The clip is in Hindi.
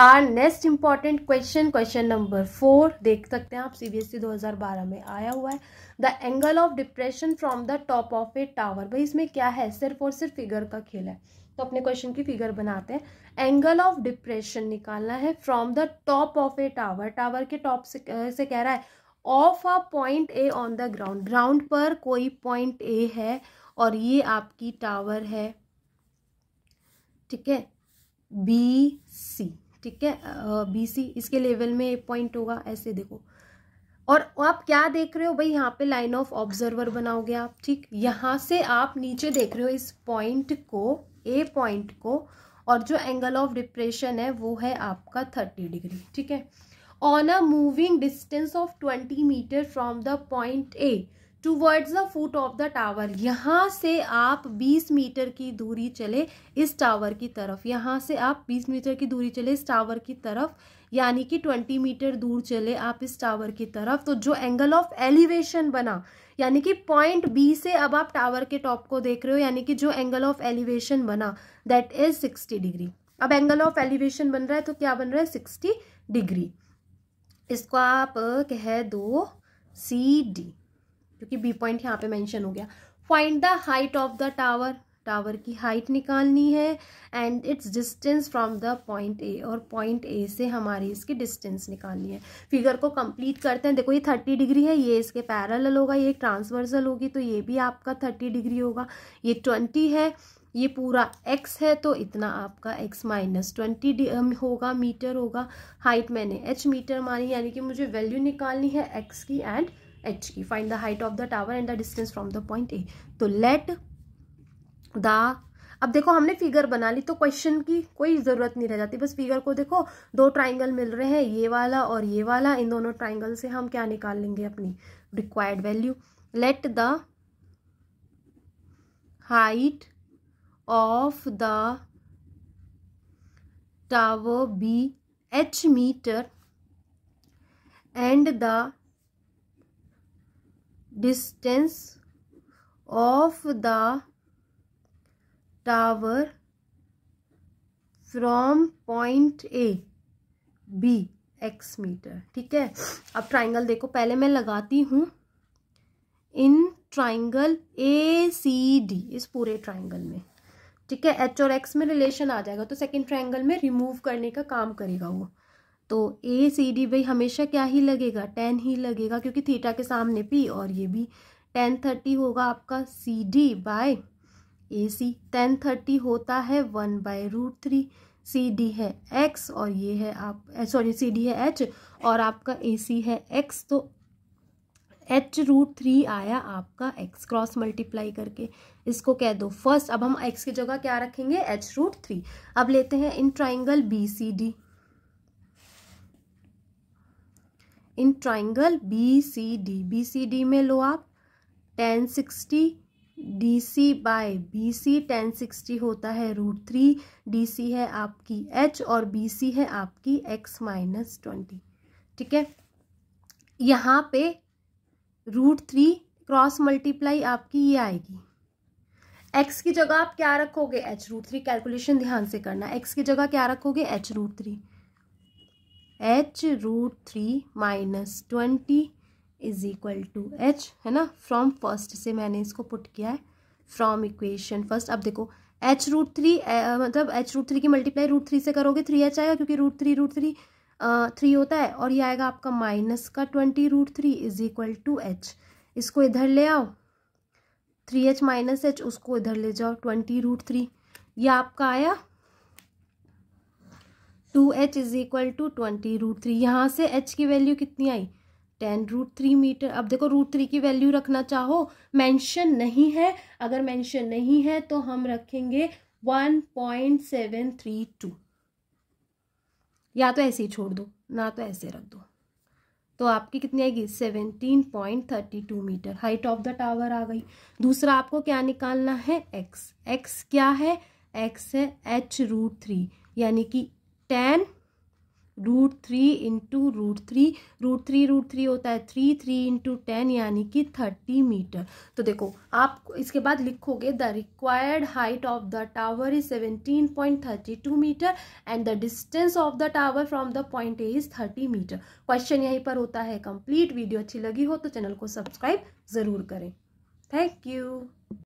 are next important question question number four देख सकते हैं आप सीबीएसई e 2012 में आया हुआ है the angle of depression from the top of a tower भाई इसमें क्या है सिर्फ और सिर्फ फिगर का खेल है तो अपने क्वेश्चन की फिगर बनाते हैं एंगल ऑफ डिप्रेशन निकालना है from the top of a tower tower के टॉप से, से कह रहा है of a point A on the ground ground पर कोई पॉइंट ए है और ये आपकी टावर है ठीक है बी सी ठीक है बी सी इसके लेवल में एक पॉइंट होगा ऐसे देखो और आप क्या देख रहे हो भाई यहाँ पे लाइन ऑफ ऑब्जर्वर बनाओगे आप ठीक यहाँ से आप नीचे देख रहे हो इस पॉइंट को ए पॉइंट को और जो एंगल ऑफ डिप्रेशन है वो है आपका थर्टी डिग्री ठीक है on a moving distance of twenty metre from the point A towards the foot of the tower यहाँ से आप 20 मीटर की दूरी चले इस टावर की तरफ यहाँ से आप 20 मीटर की दूरी चले इस टावर की तरफ यानी कि 20 मीटर दूर चले आप इस टावर की तरफ तो जो एंगल ऑफ एलिवेशन बना यानी कि पॉइंट बी से अब आप टावर के टॉप को देख रहे हो यानी कि जो एंगल ऑफ एलिवेशन बना दैट इज सिक्सटी डिग्री अब एंगल ऑफ एलिवेशन बन रहा है तो क्या बन रहा है सिक्सटी डिग्री इसको आप कह दो सी डी क्योंकि बी पॉइंट यहाँ पे मेंशन हो गया find the height of the tower tower की हाइट निकालनी है and it's distance from the point A और पॉइंट ए से हमारी इसकी डिस्टेंस निकालनी है फिगर को कंप्लीट करते हैं देखो ये थर्टी डिग्री है ये इसके पैरल होगा ये ट्रांसवर्सल होगी तो ये भी आपका थर्टी डिग्री होगा ये ट्वेंटी है ये पूरा x है तो इतना आपका x माइनस ट्वेंटी होगा मीटर होगा हाइट मैंने h मीटर मानी यानी कि मुझे वैल्यू निकालनी है x की एंड एच की find the height of the tower and the distance from the point A तो लेट द अब देखो हमने फिगर बना ली तो क्वेश्चन की कोई ज़रूरत नहीं रह जाती बस फिगर को देखो दो ट्राइंगल मिल रहे हैं ये वाला और ये वाला इन दोनों ट्राइंगल से हम क्या निकाल लेंगे अपनी required value let the height of the tower be H metre and the distance of the tower from point A be X metre ठीक है अब ट्राइंगल देखो पहले मैं लगाती हूँ in triangle A C D इस पूरे ट्राइंगल में ठीक है एच और एक्स में रिलेशन आ जाएगा तो सेकेंड ट्राइंगल में रिमूव करने का काम करेगा वो तो ए सी डी भाई हमेशा क्या ही लगेगा टेन ही लगेगा क्योंकि थीटा के सामने पी और ये भी टेन थर्टी होगा आपका C D by A C ten thirty होता है one by root three C D है एक्स और ये है आप सॉरी सी डी है एच और आपका ए सी है एक्स तो एच रूट थ्री आया आपका एक्स क्रॉस मल्टीप्लाई करके इसको कह दो फर्स्ट अब हम एक्स की जगह क्या रखेंगे एच रूट थ्री अब लेते हैं in triangle B C D in triangle B C D B C D में लो आप ten sixty D C by B C ten sixty होता है रूट थ्री डी सी है आपकी एच और बी सी है आपकी एक्स माइनस ट्वेंटी ठीक है यहाँ पे रूट थ्री क्रॉस मल्टीप्लाई आपकी ये आएगी एक्स की जगह आप क्या रखोगे एच रूट थ्री कैलकुलेशन ध्यान से करना एक्स की जगह क्या रखोगे H root three H root three minus twenty is equal to H है ना फ्रॉम फर्स्ट से मैंने इसको पुट किया है फ्रॉम इक्वेशन फर्स्ट अब देखो एच रूट थ्री मतलब एच रूट थ्री की मल्टीप्लाई रूट थ्री से करोगे थ्री एच आएगा क्योंकि root three root three three होता है और ये आएगा आपका माइनस का twenty root three is equal to H इसको इधर ले आओ थ्री एच माइनस एच उसको इधर ले जाओ ट्वेंटी रूट थ्री ये आपका आया two H is equal to twenty root three यहाँ से एच की वैल्यू कितनी आई टेन रूट थ्री मीटर अब देखो रूट थ्री की वैल्यू रखना चाहो मेंशन नहीं है अगर मेंशन नहीं है तो हम रखेंगे one point seven three two या तो ऐसे ही छोड़ दो ना तो ऐसे रख दो तो आपकी कितनी आएगी seventeen point thirty two metre height of the tower आ गई दूसरा आपको क्या निकालना है एक्स एक्स क्या है एक्स है एच रूट थ्री यानी कि ten root three into root three root three root three होता है थ्री थ्री इंटू टेन यानी कि थर्टी मीटर तो देखो आप इसके बाद लिखोगे the required height of the tower is seventeen point thirty two metre and the distance of the tower from the point A is thirty metre question यहीं पर होता है कंप्लीट वीडियो अच्छी लगी हो तो चैनल को सब्सक्राइब ज़रूर करें थैंक यू